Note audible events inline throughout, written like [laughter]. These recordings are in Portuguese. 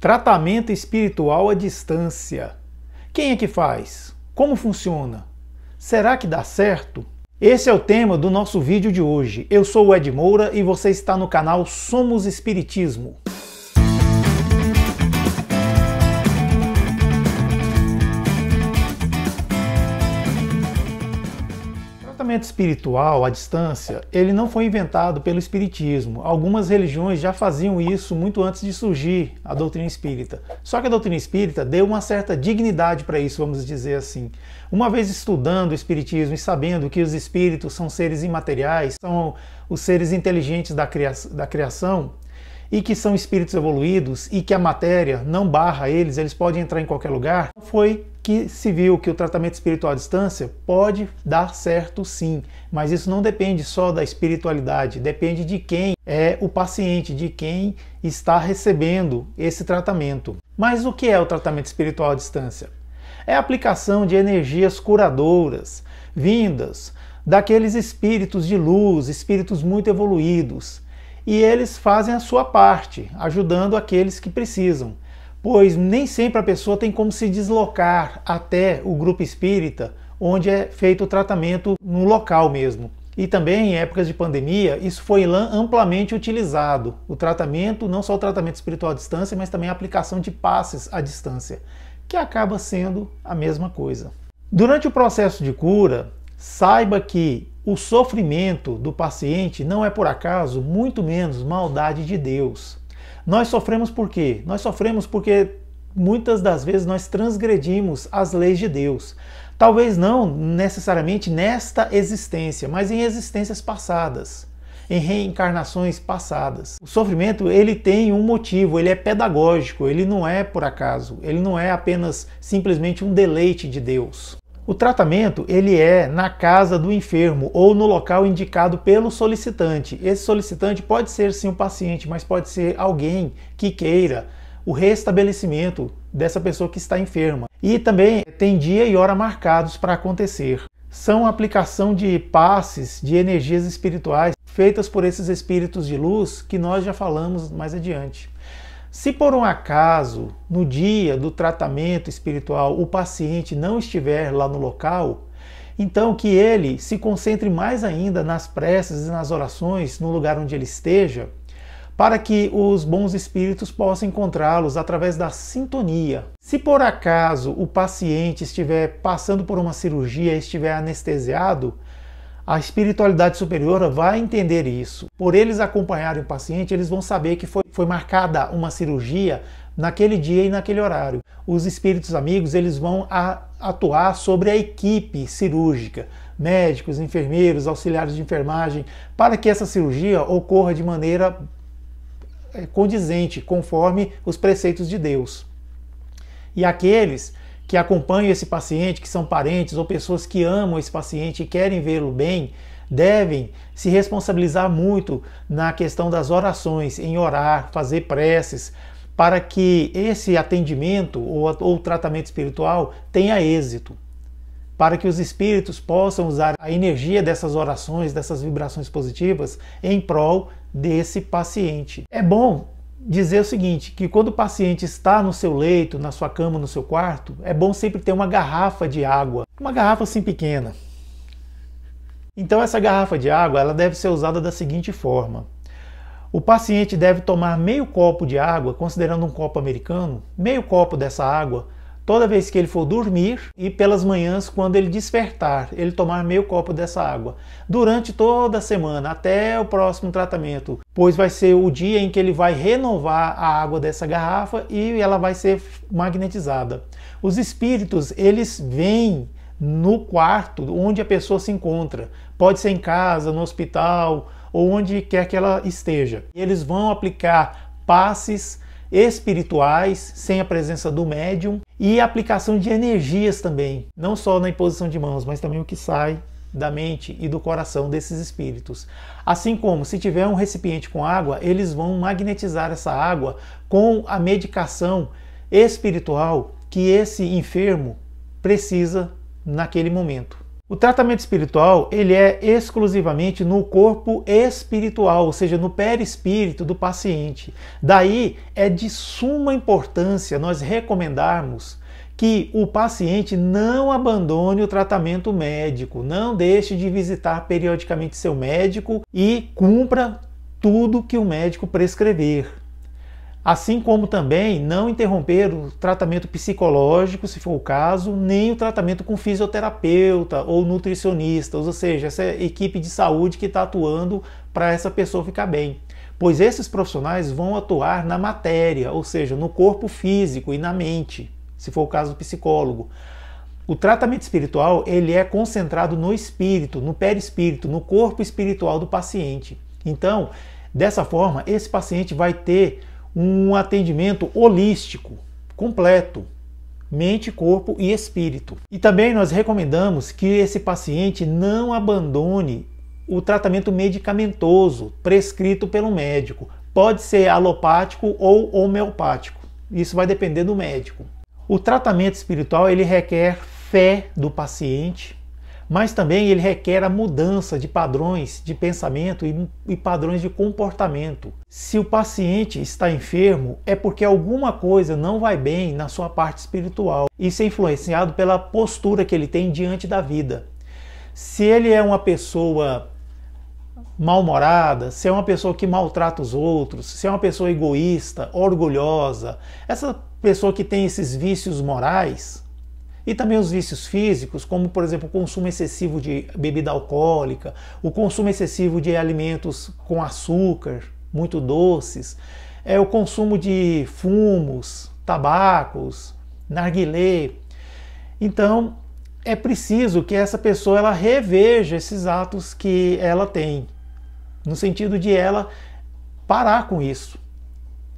Tratamento espiritual à distância. Quem é que faz? Como funciona? Será que dá certo? Esse é o tema do nosso vídeo de hoje. Eu sou o Ed Moura e você está no canal Somos Espiritismo. tratamento espiritual à distância, ele não foi inventado pelo espiritismo. Algumas religiões já faziam isso muito antes de surgir a doutrina espírita. Só que a doutrina espírita deu uma certa dignidade para isso, vamos dizer assim. Uma vez estudando o espiritismo e sabendo que os espíritos são seres imateriais, são os seres inteligentes da criação e que são espíritos evoluídos e que a matéria não barra eles, eles podem entrar em qualquer lugar, foi que se viu que o tratamento espiritual à distância pode dar certo sim, mas isso não depende só da espiritualidade, depende de quem é o paciente, de quem está recebendo esse tratamento. Mas o que é o tratamento espiritual à distância? É a aplicação de energias curadoras vindas daqueles espíritos de luz, espíritos muito evoluídos e eles fazem a sua parte, ajudando aqueles que precisam, pois nem sempre a pessoa tem como se deslocar até o grupo espírita, onde é feito o tratamento no local mesmo. E também em épocas de pandemia, isso foi amplamente utilizado. O tratamento, não só o tratamento espiritual à distância, mas também a aplicação de passes à distância, que acaba sendo a mesma coisa. Durante o processo de cura, saiba que o sofrimento do paciente não é por acaso, muito menos maldade de Deus. Nós sofremos por quê? Nós sofremos porque muitas das vezes nós transgredimos as leis de Deus. Talvez não necessariamente nesta existência, mas em existências passadas, em reencarnações passadas. O sofrimento, ele tem um motivo, ele é pedagógico, ele não é por acaso, ele não é apenas simplesmente um deleite de Deus. O tratamento ele é na casa do enfermo ou no local indicado pelo solicitante. Esse solicitante pode ser sim um paciente, mas pode ser alguém que queira o restabelecimento dessa pessoa que está enferma. E também tem dia e hora marcados para acontecer. São a aplicação de passes de energias espirituais feitas por esses espíritos de luz que nós já falamos mais adiante. Se por um acaso, no dia do tratamento espiritual, o paciente não estiver lá no local, então que ele se concentre mais ainda nas preces e nas orações no lugar onde ele esteja, para que os bons espíritos possam encontrá-los através da sintonia. Se por acaso o paciente estiver passando por uma cirurgia e estiver anestesiado, a espiritualidade superior vai entender isso. Por eles acompanharem o paciente, eles vão saber que foi, foi marcada uma cirurgia naquele dia e naquele horário. Os espíritos amigos eles vão a, atuar sobre a equipe cirúrgica, médicos, enfermeiros, auxiliares de enfermagem, para que essa cirurgia ocorra de maneira eh, condizente, conforme os preceitos de Deus. E aqueles que acompanham esse paciente, que são parentes ou pessoas que amam esse paciente e querem vê-lo bem, devem se responsabilizar muito na questão das orações, em orar, fazer preces, para que esse atendimento ou, ou tratamento espiritual tenha êxito para que os espíritos possam usar a energia dessas orações, dessas vibrações positivas, em prol desse paciente. É bom dizer o seguinte, que quando o paciente está no seu leito, na sua cama, no seu quarto, é bom sempre ter uma garrafa de água, uma garrafa assim pequena. Então essa garrafa de água, ela deve ser usada da seguinte forma: o paciente deve tomar meio copo de água, considerando um copo americano, meio copo dessa água toda vez que ele for dormir e pelas manhãs quando ele despertar, ele tomar meio copo dessa água durante toda a semana até o próximo tratamento, pois vai ser o dia em que ele vai renovar a água dessa garrafa e ela vai ser magnetizada. Os espíritos, eles vêm no quarto onde a pessoa se encontra. Pode ser em casa, no hospital ou onde quer que ela esteja. Eles vão aplicar passes espirituais, sem a presença do médium, e aplicação de energias também, não só na imposição de mãos, mas também o que sai da mente e do coração desses espíritos. Assim como, se tiver um recipiente com água, eles vão magnetizar essa água com a medicação espiritual que esse enfermo precisa naquele momento. O tratamento espiritual, ele é exclusivamente no corpo espiritual, ou seja, no perispírito do paciente. Daí é de suma importância nós recomendarmos que o paciente não abandone o tratamento médico, não deixe de visitar periodicamente seu médico e cumpra tudo que o médico prescrever assim como também não interromper o tratamento psicológico, se for o caso, nem o tratamento com fisioterapeuta ou nutricionistas, ou seja, essa equipe de saúde que está atuando para essa pessoa ficar bem. Pois esses profissionais vão atuar na matéria, ou seja, no corpo físico e na mente, se for o caso do psicólogo. O tratamento espiritual ele é concentrado no espírito, no perispírito, no corpo espiritual do paciente. Então, dessa forma, esse paciente vai ter um atendimento holístico, completo, mente, corpo e espírito. E também nós recomendamos que esse paciente não abandone o tratamento medicamentoso prescrito pelo médico. Pode ser alopático ou homeopático. Isso vai depender do médico. O tratamento espiritual ele requer fé do paciente, mas também ele requer a mudança de padrões de pensamento e, e, padrões de comportamento. Se o paciente está enfermo, é porque alguma coisa não vai bem na sua parte espiritual. Isso é influenciado pela postura que ele tem diante da vida. Se ele é uma pessoa mal-humorada, se é uma pessoa que maltrata os outros, se é uma pessoa egoísta, orgulhosa, essa pessoa que tem esses vícios morais, e também os vícios físicos, como por exemplo o consumo excessivo de bebida alcoólica, o consumo excessivo de alimentos com açúcar, muito doces, é o consumo de fumos, tabacos, narguilé. Então, é preciso que essa pessoa ela reveja esses atos que ela tem, no sentido de ela parar com isso.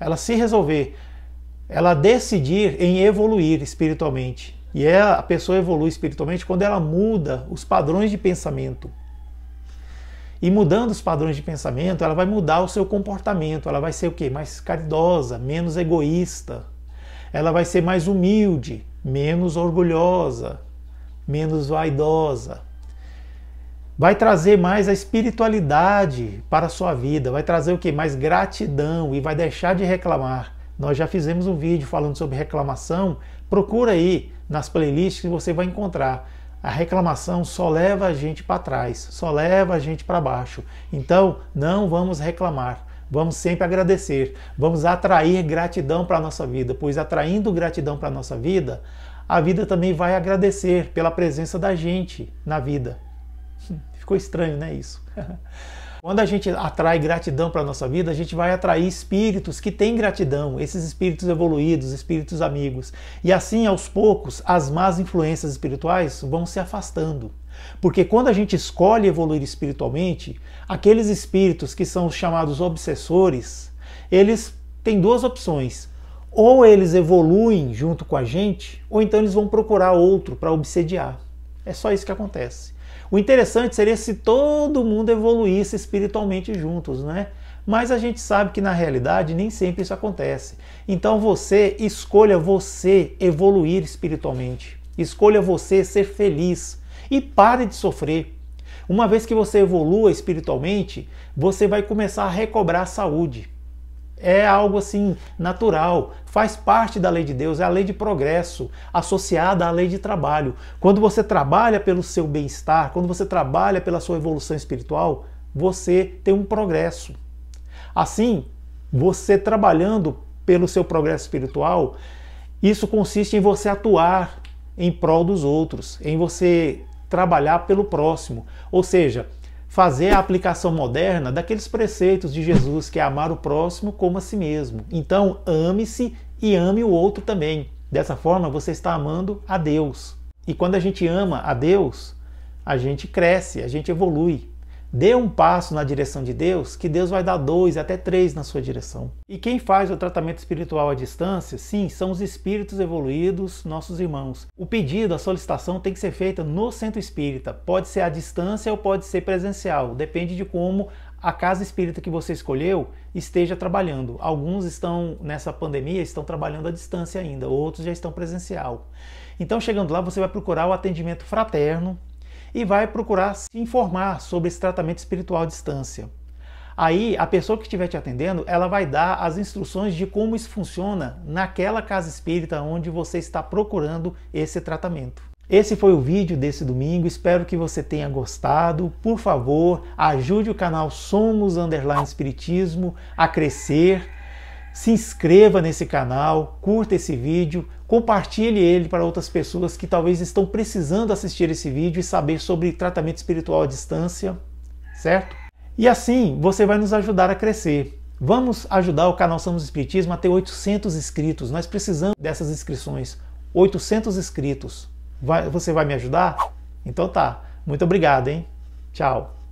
Ela se resolver, ela decidir em evoluir espiritualmente. E é, a pessoa evolui espiritualmente quando ela muda os padrões de pensamento. E mudando os padrões de pensamento, ela vai mudar o seu comportamento, ela vai ser o quê? Mais caridosa, menos egoísta. Ela vai ser mais humilde, menos orgulhosa, menos vaidosa. Vai trazer mais a espiritualidade para a sua vida, vai trazer o que? Mais gratidão e vai deixar de reclamar. Nós já fizemos um vídeo falando sobre reclamação. Procura aí nas playlists que você vai encontrar. A reclamação só leva a gente para trás, só leva a gente para baixo. Então, não vamos reclamar. Vamos sempre agradecer, vamos atrair gratidão para a nossa vida, pois atraindo gratidão para a nossa vida, a vida também vai agradecer pela presença da gente na vida. [laughs] Ficou estranho, né? Isso. [laughs] Quando a gente atrai gratidão para a nossa vida, a gente vai atrair espíritos que têm gratidão, esses espíritos evoluídos, espíritos amigos. E assim, aos poucos, as más influências espirituais vão se afastando. Porque quando a gente escolhe evoluir espiritualmente, aqueles espíritos que são chamados obsessores, eles têm duas opções. Ou eles evoluem junto com a gente, ou então eles vão procurar outro para obsediar. É só isso que acontece. O interessante seria se todo mundo evoluísse espiritualmente juntos, né? Mas a gente sabe que na realidade nem sempre isso acontece. Então você escolha você evoluir espiritualmente. Escolha você ser feliz e pare de sofrer. Uma vez que você evolua espiritualmente, você vai começar a recobrar a saúde é algo assim natural, faz parte da lei de Deus, é a lei de progresso associada à lei de trabalho. Quando você trabalha pelo seu bem-estar, quando você trabalha pela sua evolução espiritual, você tem um progresso. Assim, você trabalhando pelo seu progresso espiritual, isso consiste em você atuar em prol dos outros, em você trabalhar pelo próximo. Ou seja, fazer a aplicação moderna daqueles preceitos de Jesus, que é amar o próximo como a si mesmo. Então, ame-se e ame o outro também. Dessa forma, você está amando a Deus. E quando a gente ama a Deus, a gente cresce, a gente evolui. Dê um passo na direção de Deus, que Deus vai dar dois, até três na sua direção. E quem faz o tratamento espiritual à distância, sim, são os espíritos evoluídos, nossos irmãos. O pedido, a solicitação tem que ser feita no centro espírita. Pode ser à distância ou pode ser presencial, depende de como a casa espírita que você escolheu esteja trabalhando. Alguns estão nessa pandemia, estão trabalhando à distância ainda, outros já estão presencial. Então, chegando lá, você vai procurar o atendimento fraterno, e vai procurar se informar sobre esse tratamento espiritual à distância. Aí a pessoa que estiver te atendendo, ela vai dar as instruções de como isso funciona naquela casa espírita onde você está procurando esse tratamento. Esse foi o vídeo desse domingo, espero que você tenha gostado. Por favor, ajude o canal Somos Underline Espiritismo a crescer se inscreva nesse canal, curta esse vídeo, compartilhe ele para outras pessoas que talvez estão precisando assistir esse vídeo e saber sobre tratamento espiritual à distância, certo? E assim você vai nos ajudar a crescer. Vamos ajudar o canal Somos Espiritismo a ter 800 inscritos. Nós precisamos dessas inscrições. 800 inscritos. Vai, você vai me ajudar? Então tá. Muito obrigado, hein? Tchau.